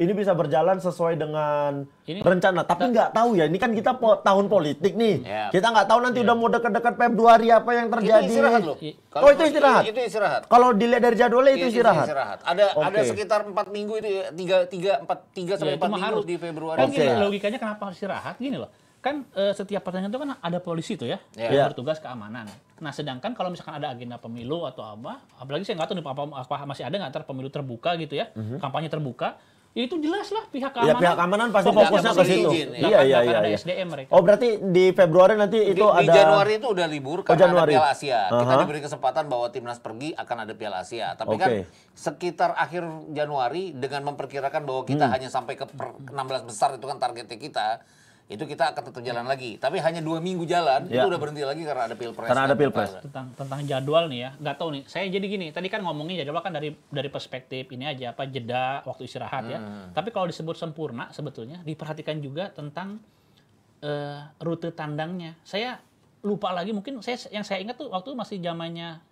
ini bisa berjalan sesuai dengan ini, rencana. Tapi nggak tahu ya, ini kan kita po tahun politik nih. Yeah. Kita nggak tahu nanti yeah. udah mau deket-deket Februari apa yang terjadi. Itu istirahat loh. Iya. oh itu istirahat. Itu, istirahat. Kalau dilihat dari jadwalnya itu, iya, istirahat. Ada okay. ada sekitar empat minggu itu ya, tiga tiga empat tiga iya, sampai empat minggu harus. di Februari. Kan okay. gini, logikanya kenapa harus istirahat? Gini loh kan e, setiap pertandingan itu kan ada polisi tuh ya yeah. yang bertugas keamanan. Nah sedangkan kalau misalkan ada agenda pemilu atau apa, apalagi saya nggak tahu nih apa, apa masih ada nggak ter pemilu terbuka gitu ya, mm -hmm. kampanye terbuka, Ya itu jelas lah pihak ya, keamanan. Ya pihak keamanan pasti fokusnya ke situ. Iya iya iya. Ada iya. SDM mereka. Oh berarti di Februari nanti itu di, ada Di Januari itu udah libur karena oh, Januari. ada Piala Asia. Uh -huh. Kita diberi kesempatan bahwa timnas pergi akan ada Piala Asia. Tapi okay. kan sekitar akhir Januari dengan memperkirakan bahwa kita hmm. hanya sampai ke 16 besar itu kan targetnya kita itu kita akan tetap jalan lagi. Tapi hanya dua minggu jalan, ya. itu udah berhenti lagi karena ada pilpres. Karena ada pilpres. Tentang tentang jadwal nih ya, nggak tahu nih. Saya jadi gini, tadi kan ngomongin jadwal kan dari dari perspektif ini aja apa jeda waktu istirahat ya. hmm. ya. Tapi kalau disebut sempurna sebetulnya diperhatikan juga tentang uh, rute tandangnya. Saya lupa lagi mungkin saya yang saya ingat tuh waktu masih zamannya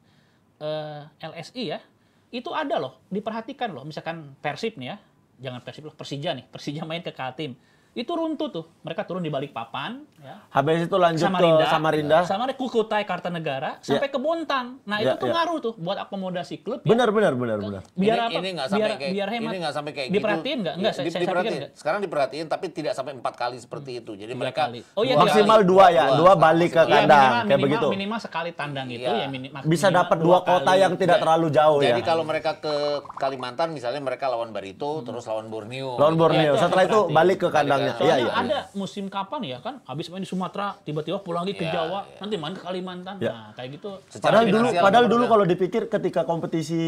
uh, eh, LSI ya. Itu ada loh, diperhatikan loh. Misalkan Persib nih ya, jangan Persib loh, Persija nih. Persija main ke Kaltim itu runtuh tuh. Mereka turun di balik papan. Ya. Habis itu lanjut Samarinda, ke Samarinda. Samarinda, Kukutai, Kartanegara, ya. sampai ke Bontang. Nah yeah, itu tuh yeah. ngaruh tuh buat akomodasi klub. Ya. Benar, benar, benar, Biar ini, apa? Ini nggak biar, kayak, biar hemat. Ini nggak sampai kayak diperhatiin gitu. Gak? nggak? ya, saya, diperhatiin nggak? Enggak, Sekarang diperhatiin, tapi tidak sampai empat kali seperti hmm. itu. Jadi tiga mereka Oh, iya, maksimal dua ya, dua, balik ke kandang. Iya, minimal, kayak begitu. Minimal sekali tandang itu iya. ya. Bisa dapat dua kota yang tidak terlalu jauh ya. Jadi kalau mereka ke Kalimantan, misalnya mereka lawan Barito, terus lawan Borneo. Lawan Borneo. Iya, Setelah itu balik ke kandang Iya, Soalnya ya, ada iya. musim kapan ya kan habis main di Sumatera tiba-tiba pulang lagi ke ya, Jawa, ya. nanti main ke Kalimantan. Ya. Nah, kayak gitu. padahal dulu padahal dulu kalau dipikir ketika kompetisi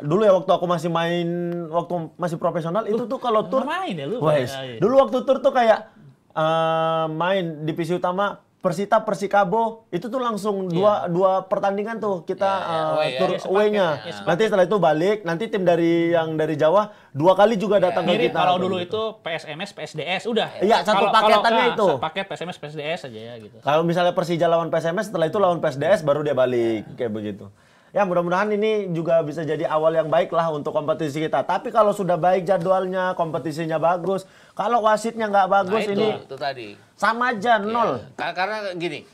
dulu ya waktu aku masih main waktu masih profesional itu tuh kalau tur main ya lu. Wais, dulu waktu tur tuh kayak uh, main divisi utama Persita Persikabo itu tuh langsung iya. dua yeah. dua pertandingan tuh kita yeah, iya, iya. yeah. Oh, uh, tur yeah, away-nya. Yeah. Nanti setelah itu balik, nanti tim dari yang dari Jawa dua kali juga yeah. datang Mirip ke kita. kalau dulu gitu. itu PSMS PSDS udah. Iya, yeah, satu kalo, paketannya kalo, itu. Satu paket PSMS PSDS aja ya gitu. Kalau misalnya Persija lawan PSMS setelah itu lawan PSDS baru dia balik yeah. kayak begitu ya mudah-mudahan ini juga bisa jadi awal yang baik lah untuk kompetisi kita. Tapi kalau sudah baik jadwalnya, kompetisinya bagus, kalau wasitnya nggak bagus nah, itu, ini itu tadi. sama aja iya, nol. karena gini,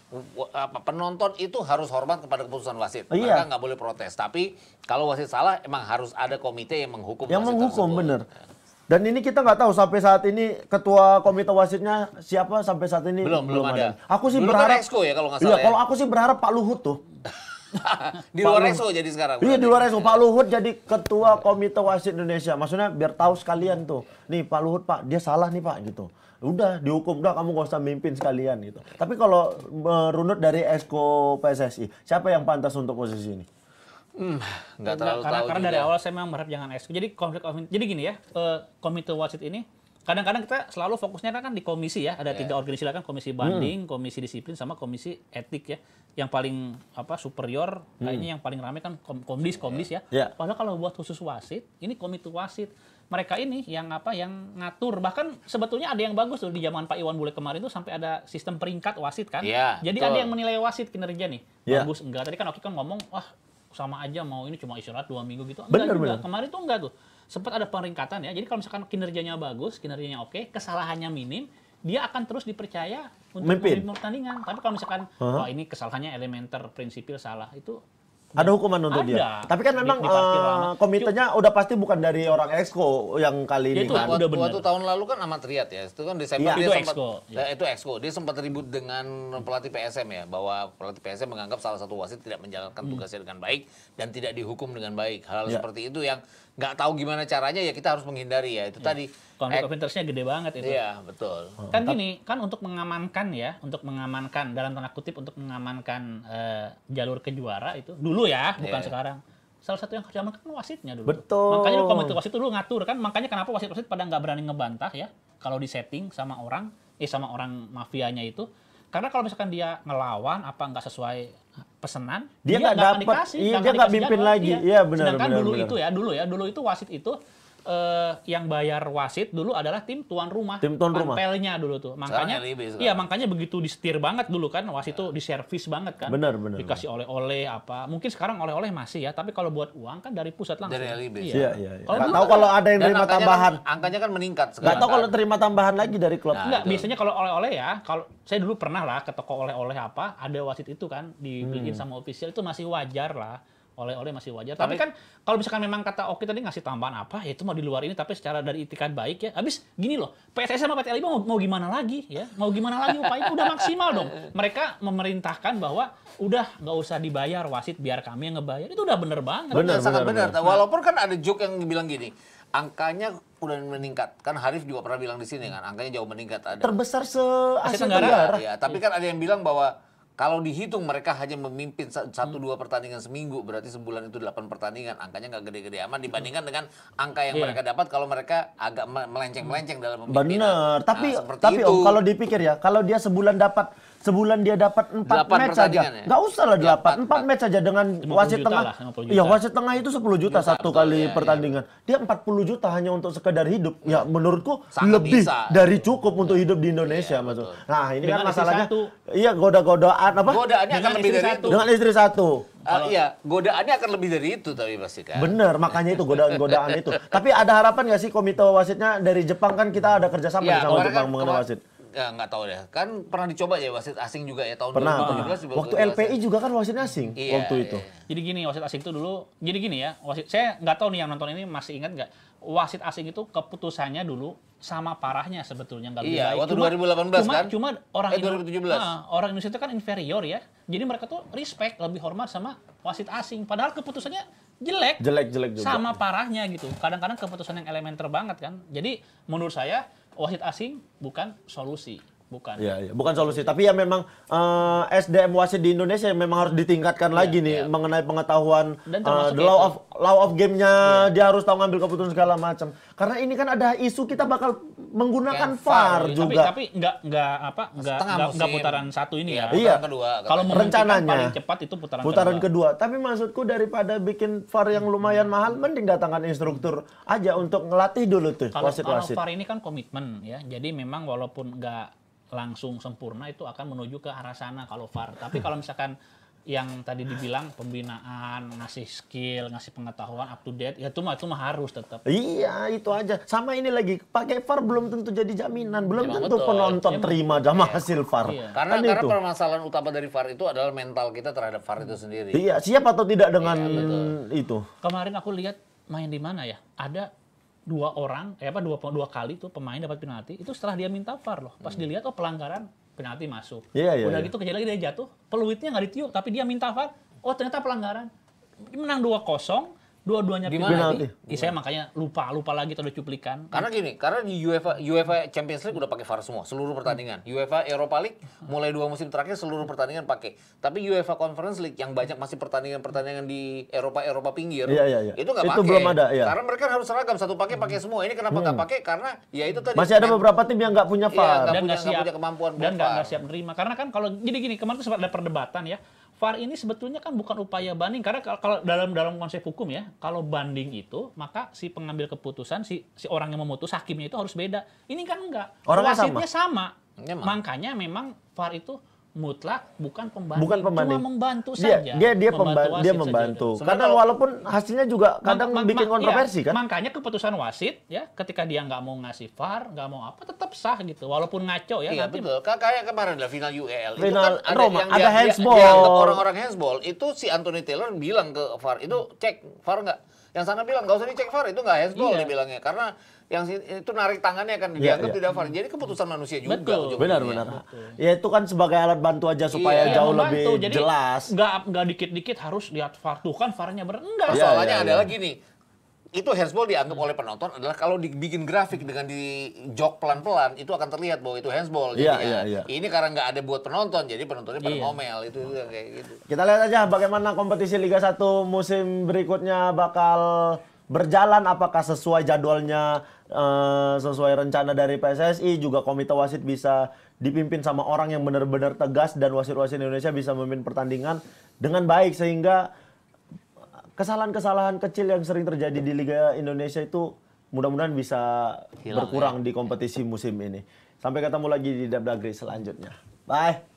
penonton itu harus hormat kepada keputusan wasit. Iya. Mereka nggak boleh protes. Tapi kalau wasit salah, emang harus ada komite yang menghukum. Yang wasit menghukum tersebut. bener. Iya. Dan ini kita nggak tahu sampai saat ini ketua komite wasitnya siapa sampai saat ini belum belum, ada. ada. Aku sih belum berharap ya kalau nggak iya, salah. Iya, ya. kalau aku sih berharap Pak Luhut tuh di luar reso jadi sekarang. Iya di luar reso Pak Luhut jadi ketua Komite Wasit Indonesia. Maksudnya biar tahu sekalian tuh. Nih Pak Luhut Pak, dia salah nih Pak gitu. Udah dihukum, udah kamu gak usah mimpin sekalian gitu. Tapi kalau merunut dari Esko PSSI, siapa yang pantas untuk posisi ini? Hmm, terlalu karena, tahu karena dari awal saya memang berharap jangan Esko. Jadi konflik of jadi gini ya, e, komite wasit ini kadang-kadang kita selalu fokusnya kan di komisi ya ada yeah. tiga organisasi kan komisi hmm. banding hmm. komisi disiplin sama komisi etik ya yang paling apa superior hmm. kayaknya yang paling ramai kan kom komdis komdis yeah. ya yeah. padahal kalau buat khusus wasit ini komite wasit mereka ini yang apa yang ngatur bahkan sebetulnya ada yang bagus tuh di zaman Pak Iwan Bule kemarin tuh sampai ada sistem peringkat wasit kan yeah, jadi betul. ada yang menilai wasit kinerja nih yeah. bagus enggak tadi kan Oki kan ngomong wah sama aja mau ini cuma istirahat dua minggu gitu enggak bener, juga bener. kemarin tuh enggak tuh sempat ada peringkatan ya. Jadi kalau misalkan kinerjanya bagus, kinerjanya oke, kesalahannya minim, dia akan terus dipercaya untuk memimpin pertandingan. Tapi kalau misalkan uh oh ini kesalahannya elementer prinsipil salah itu ada hukuman untuk ada. dia. Tapi kan memang di, uh, eh, komitenya Cuk. udah pasti bukan dari orang Exco yang kali dia ini itu, kan. Waktu, waktu tahun lalu kan amat riat ya. Itu kan Desember ya. dia itu sempat Exco. Ya. itu Exco. Dia sempat ribut dengan pelatih PSM ya bahwa pelatih PSM menganggap salah satu wasit tidak menjalankan hmm. tugasnya dengan baik dan tidak dihukum dengan baik. Hal, -hal ya. seperti itu yang nggak tahu gimana caranya ya kita harus menghindari ya itu ya. tadi konflik of interestnya gede banget itu ya betul hmm. kan ini gini kan untuk mengamankan ya untuk mengamankan dalam tanda kutip untuk mengamankan uh, jalur kejuara itu dulu ya bukan ya. sekarang salah satu yang harus diamankan kan wasitnya dulu betul makanya lu komite wasit dulu ngatur kan makanya kenapa wasit-wasit pada nggak berani ngebantah ya kalau di setting sama orang eh sama orang mafianya itu karena kalau misalkan dia ngelawan apa nggak sesuai pesenan dia nggak dapat iya, dia nggak mimpin lagi iya. iya, benar sedangkan benar, dulu benar. itu ya dulu ya dulu itu wasit itu eh, yang bayar wasit dulu adalah tim tuan rumah. Tim tuan rumah. Pelnya dulu tuh. Makanya iya makanya begitu disetir banget dulu kan wasit tuh diservis banget kan. Benar, benar. Dikasih oleh-oleh apa. Mungkin sekarang oleh-oleh masih ya, tapi kalau buat uang kan dari pusat langsung. Dari LIB. Iya. iya, iya, iya. Kalau Gak tahu kan kalau ada yang terima kan tambahan. Kan, angkanya kan meningkat Nggak Gak tahu kalau terima tambahan lagi dari klub. Nah, Enggak, biasanya kalau oleh-oleh ya, kalau saya dulu pernah lah ke toko oleh-oleh apa, ada wasit itu kan hmm. dibeliin sama official itu masih wajar lah oleh-oleh masih wajar. Tapi, tapi kan kalau misalkan memang kata Oki tadi ngasih tambahan apa, ya itu mau di luar ini tapi secara dari itikad baik ya. Habis gini loh, PSS sama LIB mau, mau gimana lagi ya? Mau gimana lagi upaya itu udah maksimal dong. Mereka memerintahkan bahwa udah nggak usah dibayar wasit biar kami yang ngebayar. Itu udah bener banget. Bener, bener sangat bener. bener. Walaupun kan ada joke yang bilang gini, angkanya udah meningkat. Kan Harif juga pernah bilang di sini kan, angkanya jauh meningkat ada. Terbesar se Asia Tenggara. Ya, tapi kan ada yang bilang bahwa kalau dihitung mereka hanya memimpin hmm. satu dua pertandingan seminggu, berarti sebulan itu delapan pertandingan. Angkanya nggak gede-gede amat dibandingkan hmm. dengan angka yang yeah. mereka dapat kalau mereka agak melenceng-melenceng dalam Benar, nah, tapi tapi itu. om kalau dipikir ya, kalau dia sebulan dapat sebulan dia dapat 4 match aja. Ya? usah lah 8, 4, match aja dengan wasit tengah. Lah, ya wasit tengah itu 10 juta satu kali ya, pertandingan. Ya. Dia 40 juta hanya untuk sekedar hidup. Ya iya. menurutku Sangat lebih bisa. dari cukup untuk hidup di Indonesia ya, maksud. Nah, ini kan dengan kan masalahnya. Iya, goda-godaan apa? Godaannya akan lebih dari itu. Dengan istri satu. Uh, iya, godaannya akan lebih dari itu tapi pasti kan. Bener, makanya itu godaan-godaan itu. Tapi ada harapan gak sih komite wasitnya dari Jepang kan kita ada kerjasama ya, sama Jepang kan mengenai wasit? ya nggak tahu deh. Kan pernah dicoba ya wasit asing juga ya tahun pernah, 2017. Pernah. Waktu LPI juga kan wasit asing iya, waktu itu. Iya. Jadi gini wasit asing itu dulu. Jadi gini ya wasit. Saya nggak tahu nih yang nonton ini masih ingat nggak wasit asing itu keputusannya dulu sama parahnya sebetulnya nggak lebih iya, baik. Waktu cuma, 2018 cuma, kan? Cuma orang eh, 2017. Nah, orang Indonesia itu kan inferior ya. Jadi mereka tuh respect, lebih hormat sama wasit asing. Padahal keputusannya jelek. Jelek, jelek juga. Sama parahnya gitu. Kadang-kadang keputusan yang elementer banget kan. Jadi menurut saya wasit asing bukan solusi bukan. ya, ya. bukan solusi. Tapi ya memang uh, eh, SDM wasit di Indonesia yang memang harus ditingkatkan ya, lagi nih ya. mengenai pengetahuan Dan uh, the law itu. of law of game-nya ya. dia harus tahu ngambil keputusan segala macam. Karena ini kan ada isu kita bakal menggunakan VAR ya. juga. Tapi, tapi nggak nggak apa nggak nggak putaran satu ini iya, ya. ya. Iya. Kalau rencananya paling cepat itu putaran, putaran kedua. kedua. Tapi maksudku daripada bikin VAR yang lumayan mahal, mending datangkan instruktur aja untuk ngelatih dulu tuh kalau, wasit wasit. Kalau VAR ini kan komitmen ya. Jadi memang walaupun nggak langsung sempurna itu akan menuju ke arah sana kalau VAR. Tapi kalau misalkan yang tadi dibilang pembinaan, ngasih skill, ngasih pengetahuan up to date, ya itu mah itu mah harus tetap. Iya, itu aja. Sama ini lagi, pakai VAR belum tentu jadi jaminan, belum Memang iya, tentu betul. penonton ya, terima sama iya. hasil VAR. Iya. Karena kan karena itu. permasalahan utama dari VAR itu adalah mental kita terhadap VAR itu sendiri. Iya, siap atau tidak dengan iya, itu. Kemarin aku lihat main di mana ya? Ada dua orang, eh apa dua dua kali tuh pemain dapat penalti, itu setelah dia minta VAR loh. Pas hmm. dilihat oh pelanggaran, penalti masuk. Yeah, yeah, Udah yeah. gitu kejadian lagi dia jatuh, peluitnya nggak ditiup, tapi dia minta VAR. Oh ternyata pelanggaran. Menang 2-0, Dua-duanya penalti. Di iya, saya makanya lupa, lupa lagi ada cuplikan. Karena gini, karena di UEFA UEFA Champions League udah pakai VAR semua, seluruh pertandingan. Hmm. UEFA Europa League mulai dua musim terakhir seluruh pertandingan pakai. Tapi UEFA Conference League yang banyak masih pertandingan-pertandingan di Eropa Eropa pinggir. Iya, iya, iya. Itu nggak pakai. Itu belum ada, ya. Karena mereka harus seragam satu pakai pakai semua. Ini kenapa nggak hmm. pakai? Karena ya itu tadi. Masih ada beberapa tim yang nggak punya iya, VAR. Ya, gak dan punya, siap, punya kemampuan dan nggak siap menerima. Karena kan kalau jadi gini, kemarin tuh sempat ada perdebatan ya VAR ini sebetulnya kan bukan upaya banding karena kalau dalam dalam konsep hukum ya, kalau banding itu maka si pengambil keputusan si si orang yang memutus hakimnya itu harus beda. Ini kan enggak. Orang wasitnya sama. sama. Makanya memang VAR itu mutlak bukan pembantu bukan pembantu cuma membantu dia, saja dia dia membantu dia membantu karena walaupun hasilnya juga kadang mak, bikin kontroversi iya, kan makanya keputusan wasit ya ketika dia nggak mau ngasih VAR nggak mau apa tetap sah gitu walaupun ngaco ya iya, nanti betul kayak kemarin lah final UEL final, itu kan ada yang ada dia, handsball orang-orang handsball itu si Anthony Taylor bilang ke VAR itu cek VAR nggak yang sana bilang nggak usah dicek VAR itu nggak handsball iya. bilangnya karena yang itu narik tangannya kan iya, dianggap ya, yeah. tidak VAR. Jadi keputusan manusia juga. Betul. Benar, iya. benar. Ya itu kan sebagai alat bantu aja iya. supaya yeah. jauh membantu. lebih Jadi, jelas. Nggak nggak dikit-dikit harus lihat VAR. Tuh kan VAR-nya benar. Enggak. Masalahnya yeah, yeah, adalah gini. Itu handsball dianggap oleh penonton adalah kalau dibikin grafik dengan di dijok pelan-pelan itu akan terlihat bahwa itu handsball. Jadi yeah, yeah, yeah. ini karena nggak ada buat penonton, jadi penontonnya pada ngomel itu, itu kayak gitu. Kita lihat aja bagaimana kompetisi Liga 1 musim berikutnya bakal berjalan apakah sesuai jadwalnya Eh, sesuai rencana dari PSSI juga komite wasit bisa dipimpin sama orang yang benar-benar tegas dan wasit-wasit Indonesia bisa memimpin pertandingan dengan baik sehingga kesalahan-kesalahan kecil yang sering terjadi di Liga Indonesia itu mudah-mudahan bisa Hilang, ya. berkurang ya? di kompetisi musim ini. Sampai ketemu lagi di Dabdagri selanjutnya. Bye.